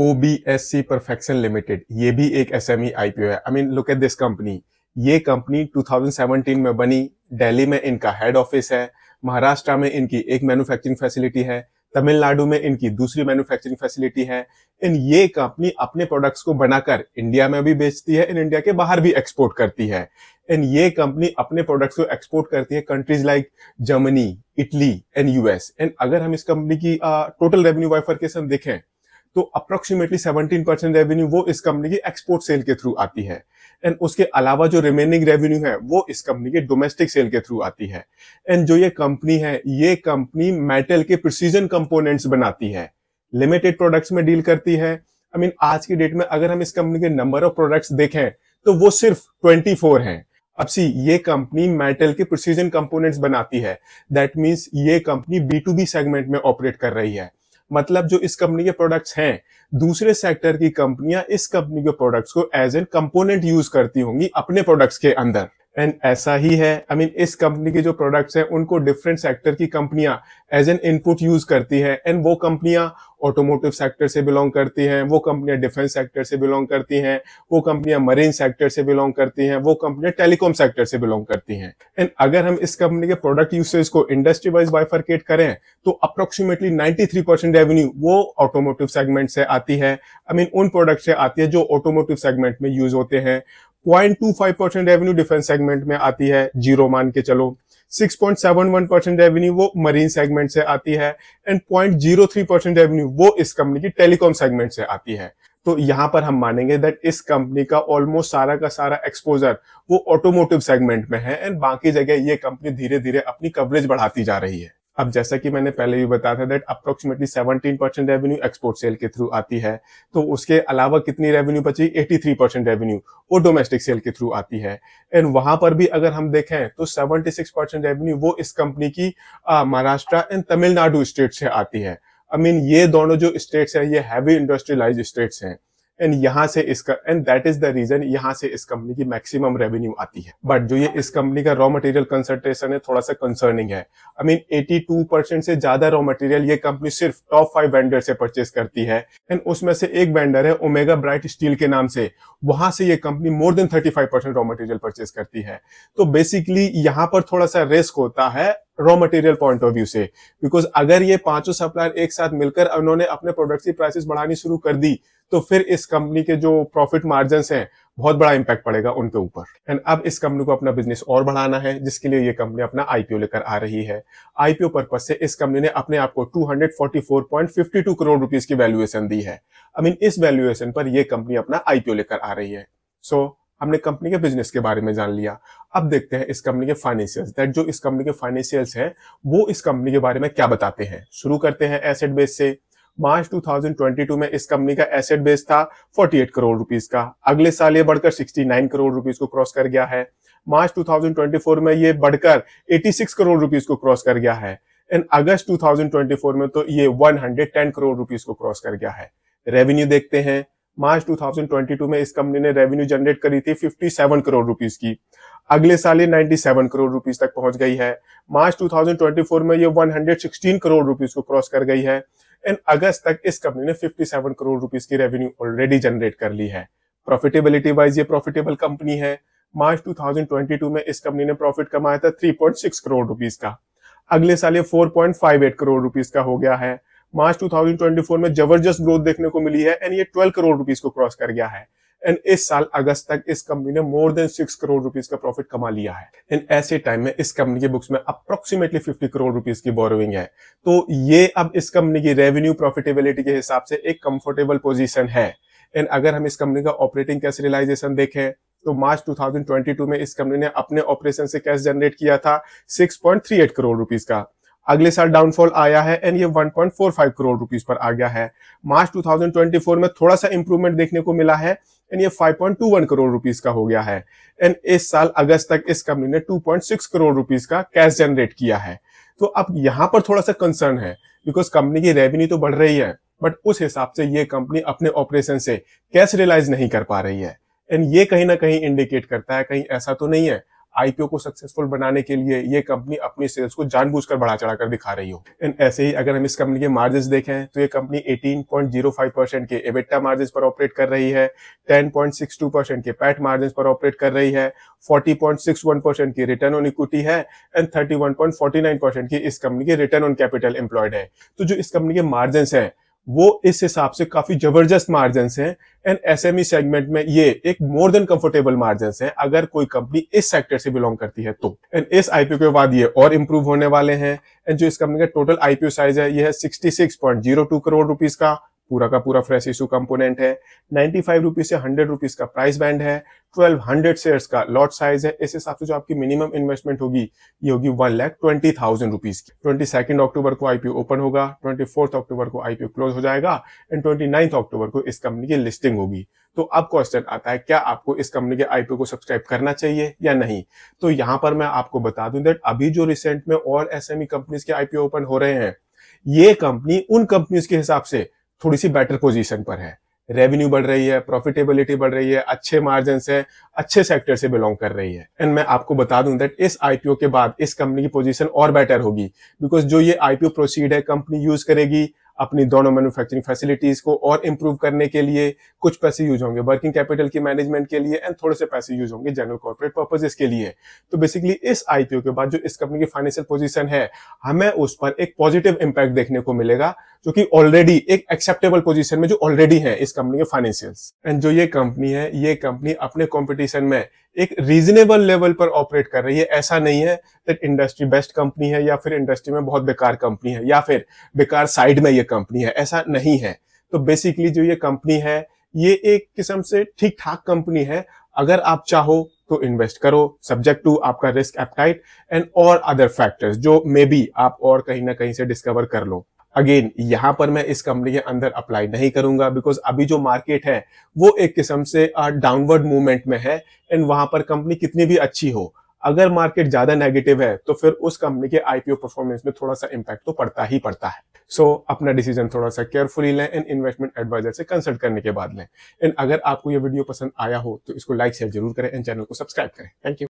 ओबीएससी perfection limited ये भी एक पी ओ e है I mean look at this company ये कंपनी 2017 में बनी दिल्ली में इनका हेड ऑफिस है महाराष्ट्र में इनकी एक मैन्युफैक्चरिंग फैसिलिटी है तमिलनाडु में इनकी दूसरी मैन्युफैक्चरिंग फैसिलिटी है इन ये कंपनी अपने प्रोडक्ट्स को बनाकर इंडिया में भी बेचती है इन इंडिया के बाहर भी एक्सपोर्ट करती है इन ये कंपनी अपने प्रोडक्ट्स को एक्सपोर्ट करती है countries like Germany Italy and US and अगर हम इस कंपनी की टोटल रेवेन्यू वाइफरकेशन देखें तो अप्रोक्सीमेटली 17 परसेंट रेवेन्यू वो इस कंपनी की एक्सपोर्ट सेल के थ्रू आती है एंड उसके अलावा जो रिमेनिंग रेवेन्यू है वो इस कंपनी के डोमेस्टिक सेल के थ्रू आती है एंड जो ये कंपनी है ये कंपनी मेटल के प्रिसीजन कंपोनेंट्स बनाती है लिमिटेड प्रोडक्ट्स में डील करती है आई I मीन mean, आज की डेट में अगर हम इस कंपनी के नंबर ऑफ प्रोडक्ट्स देखें तो वो सिर्फ 24 है अब सी ये कंपनी मेटल के प्रिसीजन कंपोनेंट्स बनाती है दैट मीन्स ये company B to B segment में ऑपरेट कर रही है मतलब जो इस कंपनी के प्रोडक्ट्स हैं दूसरे सेक्टर की कंपनियां इस कंपनी के प्रोडक्ट्स को एज एन कंपोनेंट यूज करती होंगी अपने प्रोडक्ट्स के अंदर एंड ऐसा ही है आई I मीन mean, इस कंपनी के जो प्रोडक्ट्स हैं उनको डिफरेंट सेक्टर की कंपनियां एज एन इनपुट यूज करती हैं एंड वो कंपनियां ऑटोमोटिव सेक्टर से बिलोंग करती हैं वो कंपनियां डिफेंस सेक्टर से बिलोंग करती हैं वो कंपनियां मरीन सेक्टर से बिलोंग करती हैं वो कंपनियां टेलीकॉम सेक्टर से बिलोंग करती हैं एंड अगर हम इस कंपनी के प्रोडक्ट यूसेज को इंडस्ट्री वाइज बाइफर्केट करें तो अप्रोक्सीमेटली थ्री परसेंट रेवेन्यू वो ऑटोमोटिव सेगमेंट से आती है आई I मीन mean, उन प्रोडक्ट से आती है जो ऑटोमोटिव सेगमेंट में यूज होते हैं 0.25 परसेंट रेवेन्यू डिफेंस सेगमेंट में आती है जीरो मान के चलो 6.71 परसेंट रेवेन्यू वो मरीन सेगमेंट से आती है एंड 0.03 परसेंट रेवेन्यू वो इस कंपनी की टेलीकॉम सेगमेंट से आती है तो यहां पर हम मानेंगे दैट इस कंपनी का ऑलमोस्ट सारा का सारा एक्सपोजर वो ऑटोमोटिव सेगमेंट में है एंड बाकी जगह ये कंपनी धीरे धीरे अपनी कवरेज बढ़ाती जा रही है अब जैसा कि मैंने पहले भी बताया था that approximately 17 percent revenue export sale के थ्रू आती है तो उसके अलावा कितनी रेवेन्यू बची 83 परसेंट रेवेन्यू वो डोमेस्टिक सेल के थ्रू आती है एंड वहां पर भी अगर हम देखें तो 76 परसेंट रेवेन्यू वो इस कंपनी की महाराष्ट्र एंड तमिलनाडु स्टेट से आती है आई I मीन mean, ये दोनों जो स्टेट्स हैं ये हैवी इंडस्ट्रियलाइज स्टेट्स हैं एंड यहाँ से इसका and that is the reason यहाँ से इस कंपनी की मैक्सिमम रेवेन्यू आती है बट जो ये इस कंपनी का रॉ मटेरियल कंसंट्रेशन है थोड़ा सा कंसर्निंग है आई मीन 82 परसेंट से ज्यादा रॉ मटेरियल ये कंपनी सिर्फ टॉप फाइव वेंडर से परचेज करती है एंड उसमें से एक वेंडर है ओमेगा ब्राइट स्टील के नाम से वहां से ये company more than thirty five percent raw material purchase करती है तो बेसिकली यहाँ पर थोड़ा सा रिस्क होता है raw material point of view से बिकॉज अगर ये पांचों सप्लायर एक साथ मिलकर उन्होंने अपने प्रोडक्ट की प्राइसेस बढ़ानी शुरू कर दी तो फिर इस कंपनी के जो प्रॉफिट मार्जिन हैं बहुत बड़ा इम्पैक्ट पड़ेगा उनके ऊपर एंड अब इस कंपनी को अपना बिजनेस और बढ़ाना है जिसके लिए ये कंपनी अपना आईपीओ लेकर आ रही है आईपीओ पर्पज से इस कंपनी ने अपने आप को 244.52 करोड़ रुपीज की वैल्यूएशन दी है आई मीन इस वैल्यूएशन पर यह कंपनी अपना आईपीओ लेकर आ रही है सो so, हमने कंपनी के बिजनेस के बारे में जान लिया अब देखते हैं इस कंपनी के फाइनेंशियल्स दैट जो इस कंपनी के फाइनेंशियल्स हैं वो इस कंपनी के बारे में क्या बताते हैं शुरू करते हैं एसेट बेस से मार्च 2022 में इस कंपनी का एसेट बेस था 48 करोड़ रुपीस का अगले साल ये बढ़कर 69 करोड़ रुपीस को क्रॉस कर गया है मार्च 2024 में ये बढ़कर 86 करोड़ रुपीस को क्रॉस कर गया है एंड अगस्त 2024 में तो ये 110 करोड़ रुपीस को क्रॉस कर गया है रेवेन्यू देखते हैं मार्च 2022 में इस कंपनी ने रेवेन्यू जनरेट करी थी 57 करोड़ रुपीस की अगले साल ये 97 करोड़ रुपीस तक पहुंच गई है मार्च 2024 में ये 116 करोड़ रुपीस को क्रॉस कर गई है एंड अगस्त तक इस कंपनी ने 57 करोड़ रुपीस की रेवेन्यू ऑलरेडी जनरेट कर ली है प्रॉफिटेबिलिटी वाइज ये प्रॉफिटेबल कंपनी है मार्च 2022 में इस कंपनी ने प्रॉफिट कमाया था 3.6 करोड़ रुपीस का अगले साल ये 4.58 करोड़ रुपीस का हो गया है मार्च 2024 में जबरदस्त ग्रोथ देखने को मिली है एंड ये 12 करोड़ रुपीस को क्रॉस कर गया है एंड इस साल अगस्त तक इस कंपनी ने more than six crore rupees का प्रॉफिट कमा लिया है इन ऐसे टाइम में इस कंपनी के बुक्स में अप्रोक्सीमेटली फिफ्टी करोड़ रुपीज की बोरोइंग है तो ये अब इस कंपनी की रेवेन्यू प्रॉफिटेबिलिटी के हिसाब से एक कंफर्टेबल पोजिशन है एंड अगर हम इस कंपनी का ऑपरेटिंग कैश रियलाइजेशन देखें तो मार्च 2022 में इस कंपनी ने अपने ऑपरेशन से कैश जनरेट किया था 6.38 करोड़ रुपीस का अगले साल डाउनफॉल आया है एंड ये 1.45 करोड़ रुपीस पर आ गया है मार्च 2024 में थोड़ा सा इंप्रूवमेंट देखने को मिला है एंड ये 5.21 करोड़ रुपीज का हो गया है एंड इस साल अगस्त तक इस कंपनी ने 2.6 करोड़ रुपीज का कैश जनरेट किया है तो अब यहाँ पर थोड़ा सा कंसर्न है बिकॉज कंपनी की रेवेन्यू तो बढ़ रही है बट उस हिसाब से ये कंपनी अपने ऑपरेशन से कैश रियलाइज नहीं कर पा रही है एंड ये कहीं ना कहीं इंडिकेट करता है कहीं ऐसा तो नहीं है आईपीओ को सक्सेसफुल बनाने के लिए ये कंपनी अपनी सेल्स को जानबूझकर बढ़ा चढ़ाकर दिखा रही हो एंड ऐसे ही अगर हम इस कंपनी के मार्जिन देखें तो ये कंपनी 18.05 परसेंट के एबेटा मार्जिन पर ऑपरेट कर रही है 10.62 परसेंट के पैट मार्जिन पर ऑपरेट कर रही है 40.61 परसेंट की रिटर्न ऑन इक्विटी है एंड 31.49 परसेंट की इस कंपनी की रिटर्न ऑन कैपिटल एम्प्लॉयड है तो जो इस कंपनी के मार्जिन है वो इस हिसाब से काफी जबरदस्त मार्जिन हैं एंड एसएमई सेगमेंट में ये एक मोर देन कंफर्टेबल मार्जिन हैं अगर कोई कंपनी इस सेक्टर से बिलोंग करती है तो एंड इस आईपीओ के बाद ये और इंप्रूव होने वाले हैं एंड जो इस कंपनी का टोटल आईपीओ साइज है ये है 66.02 करोड़ रुपीज का पूरा का पूरा फ्रेश इशू कंपोनेंट है नाइन्टी फाइव रुपीज से हंड्रेड रुपीज का प्राइस बैंड है ट्वेल्व हंड्रेड शेयर का लॉट साइज है इस हिसाब से जो आपकी मिनिमम इन्वेस्टमेंट होगी ये होगी one lakh twenty thousand rupees की ट्वेंटी सेकंड अक्टूबर को आईपीओ ओपन होगा ट्वेंटी फोर्थ अक्टूबर को आईपीओ क्लोज हो जाएगा एंड ट्वेंटी नाइन्थ अक्टूबर को इस कंपनी की लिस्टिंग होगी तो अब क्वेश्चन आता है क्या आपको इस कंपनी के आईपीओ को सब्सक्राइब करना चाहिए या नहीं तो यहां पर मैं आपको बता दूं दैट अभी जो रिसेंट में और एसएमई कंपनीज e के आईपीओ ओपन हो रहे हैं ये कंपनी उन कंपनीज के हिसाब से थोड़ी सी बेटर पोजीशन पर है रेवेन्यू बढ़ रही है प्रॉफिटेबिलिटी बढ़ रही है अच्छे मार्जिन है अच्छे सेक्टर से बिलोंग कर रही है एंड मैं आपको बता दूं दैट इस आईपीओ के बाद इस कंपनी की पोजीशन और बेटर होगी बिकॉज जो ये आईपीओ प्रोसीड है कंपनी यूज करेगी अपनी दोनों मैन्युफैक्चरिंग फैसिलिटीज को और इम्प्रूव करने के लिए कुछ पैसे यूज होंगे वर्किंग कैपिटल की मैनेजमेंट के लिए एंड थोड़े से पैसे यूज होंगे जनरल कॉर्पोरेट पर्पजेस के लिए तो बेसिकली इस आईपीओ के बाद जो इस कंपनी की फाइनेंशियल पोजीशन है हमें उस पर एक पॉजिटिव इम्पैक्ट देखने को मिलेगा जो कि ऑलरेडी एक एक्सेप्टेबल पोजीशन में जो ऑलरेडी है इस कंपनी के फाइनेंशियल्स एंड जो ये कंपनी है ये कंपनी अपने कंपटीशन में एक रीजनेबल लेवल पर ऑपरेट कर रही है ऐसा नहीं है दैट इंडस्ट्री बेस्ट कंपनी है या फिर इंडस्ट्री में बहुत बेकार कंपनी है या फिर बेकार साइड में ये कंपनी है ऐसा नहीं है तो बेसिकली जो ये कंपनी है ये एक किस्म से ठीक ठाक कंपनी है अगर आप चाहो तो इन्वेस्ट करो सब्जेक्ट टू आपका रिस्क एपटाइट एंड और अदर फैक्टर्स जो मे बी आप और कहीं ना कहीं से डिस्कवर कर लो अगेन यहां पर मैं इस कंपनी के अंदर अप्लाई नहीं करूंगा बिकॉज अभी जो मार्केट है वो एक किस्म से डाउनवर्ड मूवमेंट में है एंड वहां पर कंपनी कितनी भी अच्छी हो अगर मार्केट ज्यादा नेगेटिव है तो फिर उस कंपनी के आईपीओ परफॉर्मेंस में थोड़ा सा इम्पैक्ट तो पड़ता ही पड़ता है सो so, अपना डिसीजन थोड़ा सा केयरफुली लें एंड इन्वेस्टमेंट एडवाइजर से कंसल्ट करने के बाद लें एंड अगर आपको यह वीडियो पसंद आया हो तो इसको लाइक शेयर जरूर करें एंड चैनल को सब्सक्राइब करें थैंक यू